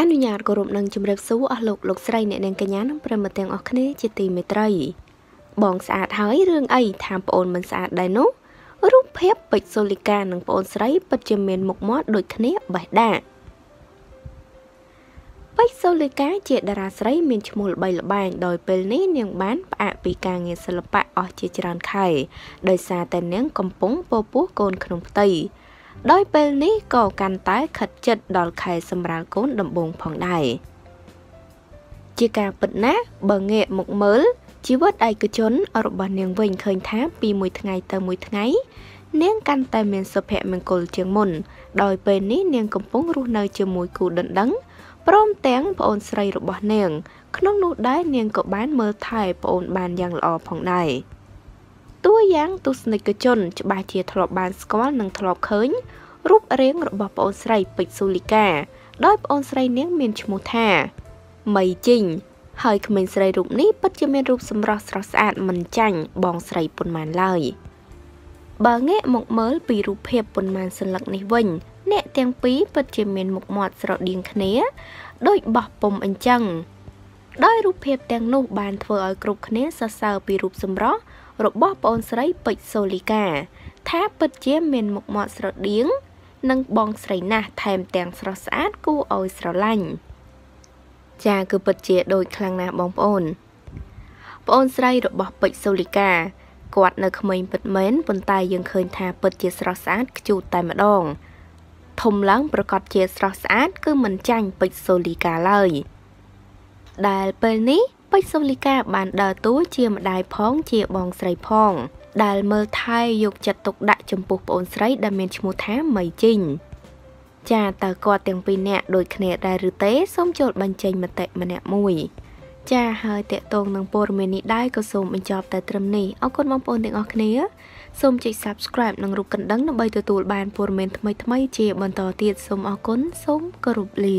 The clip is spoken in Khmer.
អនុញ្ញាតគោរពនិងជម្រាបសួរអស់លោកលោកស្រីអ្នកនាងកញ្ញានិងប្រិមត្តទាំងអស់គ្នាជាទីមេត្រី បងស្អាតហើយរឿងអីថាប្អូនមិនស្អាតដែរនោះរូបភាពពេជ្រសូលីកានិងប្អូនស្រីពិតជាមានមុខមាត់ដូចគ្នាបេះដាពេជ្រសូលីកាជាតារាស្រីមានឈ្មោះល្បីល្បាញដោយពេលនេះនាងបានផ្អាកពីការងារសិល្បៈអស់ជាច្រើនខែដោយសារតែនាងកំពុងពពោះកូនក្នុងផ្ទៃដោយពេលនេះក៏កាន់តែ ខិតជិត ដល់ខែសម្រាលកូនដំបងផងដែរជាការពិតណាស់បើងាក មកមើលជីវិតឯកជន របស់នាងវិញឃើញថាពីមួយថ្ងៃទៅមួយថ្ងៃនាងកាន់តែមានសុភមង្គលជាងមុនដោយពេលនេះនាងកំពុងរស់នៅ ជាមួយគូដណ្ដឹងព្រមទាំងប្អូនស្រីរបស់នាងក្នុងនោះដែរនាងក៏បានមើលថែប្អូន បានយ៉ាងល្អផងដែរតួយ៉ាងទស្សនិកជនច្បាស់ជាធ្លាប់បានស្គាល់និងធ្លាប់ឃើញរូបរាងរបស់ប្អូនស្រីពេជ្រស៊ូលីកា ដោយប្អូនស្រីនាងមានឈ្មោះថាមីជីងហើយក្មេងស្រីរូបនេះពិតជាមានរូបសម្រស់ស្រស់ស្អាតមិនចាញ់បងស្រីប៉ុន្មានឡើយបើងាកមកមើលពីរូបភាពប៉ុន្មានសន្លឹកនេះវិញអ្នកទាំងពីរពិតជាមានមុខមាត់ស្រដៀងគ្នា ដោយបោះពុំអញ្ចឹងដោយរូបភាពទាំងនោះបានធ្វើឲ្យគ្រប់គ្នាសរសើរពីរូបសម្រស់របស់ប្អូនស្រីពេជ្រសូលីកា ថាពិតជាមានមុខមាត់ស្រដៀងគ្នានិងបងស្រីណាស់ថែមទាំងស្រស់ស្អាតគួរឲ្យស្រឡាញ់ចាគឺពិតជាដូចខ្លាំងណាស់បងប្អូនប្អូនស្រីរបស់ពេជ្រសូលីកាគាត់នៅក្មេងពិតមែនប៉ុន្តែយើងឃើញថា ពិតជាស្រស់ស្អាតខ្ជូតតែម្ដងធំឡើងប្រកាសជាស្រស់ស្អាត គឺមិនចាញ់ពេជ្រសូលីកាឡើយដែលពេលនេះពេជ្រសូលីកាបានដើរតួជាម្ដាយផងជាបងស្រីផងដែលមើលថែយកចិត្តទុកដាក់ចំពោះប្អូនស្រីដែលមានឈ្មោះថាមីជីងចាតើគាត់ទាំងពីរនាក់ដូចគ្នាដែរឬទេសូមចូលបញ្ចេញមតិម្នាក់មួយ ចា ហើយតកតងនឹងព័ត៌មាននេះដែរក៏សូមបញ្ចប់តែត្រឹមនេះអរគុណបងប្អូនទាំងអស់គ្នាសូមចុច Subscribe និងរូបកណ្ដឹងដើម្បីទទួលបានព័ត៌មានថ្មីៗជាបន្តទៀតសូមអរគុណសូមគោរពលា